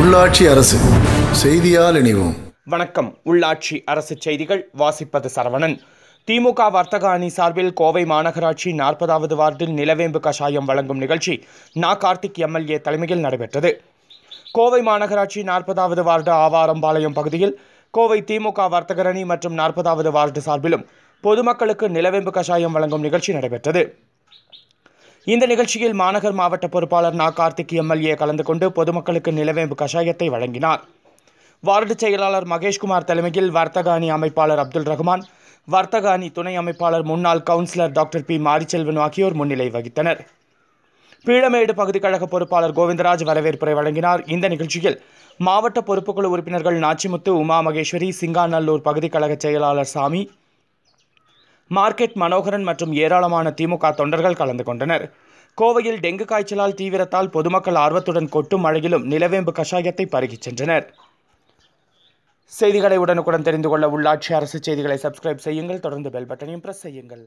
உள்ளாட்சி அரசு செய்தியால் இணைவோம் வணக்கம் உள்ளாட்சி அரசு செய்திகள் வாசிப்பது சரவணன் திமுக வர்த்தக அணி சார்பில் கோவை மாநகராட்சி நாற்பதாவது வார்டில் நிலவேம்பு கஷாயம் வழங்கும் நிகழ்ச்சி நா கார்த்திக் எம்எல்ஏ தலைமையில் நடைபெற்றது கோவை மாநகராட்சி நாற்பதாவது வார்டு ஆவாரம்பாளையம் பகுதியில் கோவை திமுக வர்த்தகரணி மற்றும் நாற்பதாவது வார்டு சார்பிலும் பொதுமக்களுக்கு நிலவேம்பு கஷாயம் வழங்கும் நிகழ்ச்சி நடைபெற்றது இந்த நிகழ்ச்சியில் மாநகர் மாவட்ட பொறுப்பாளர் நா கார்த்திக் எம்எல்ஏ கலந்து கொண்டு பொதுமக்களுக்கு நிலவேம்பு கஷாயத்தை வழங்கினார் வார்டு செயலாளர் மகேஷ்குமார் தலைமையில் வர்த்தக அணி அமைப்பாளர் அப்துல் ரஹ்மான் வர்த்தக அணி துணை அமைப்பாளர் முன்னாள் கவுன்சிலர் டாக்டர் பி மாரிச்செல்வன் ஆகியோர் முன்னிலை வகித்தனர் பீழமேடு பகுதி கழக பொறுப்பாளர் கோவிந்தராஜ் வரவேற்புரை வழங்கினார் இந்த நிகழ்ச்சியில் மாவட்ட பொறுப்புக்குழு உறுப்பினர்கள் நாச்சிமுத்து உமா மகேஸ்வரி சிங்காநல்லூர் பகுதி கழக செயலாளர் சாமி மார்க்கெட் மனோகரன் மற்றும் ஏராளமான திமுக தொண்டர்கள் கலந்து கொண்டனர் கோவையில் டெங்கு காய்ச்சலால் தீவிரத்தால் பொதுமக்கள் ஆர்வத்துடன் கொட்டும் மழையிலும் நிலவேம்பு கஷாயத்தை பருகிச் சென்றனர் செய்திகளை உடனுக்குடன் தெரிந்து கொள்ள உள்ளாட்சி அரசு செய்திகளை சப்ஸ்கிரைப் செய்யுங்கள் தொடர்ந்து பெல் பட்டனையும் பிரஸ் செய்யுங்கள்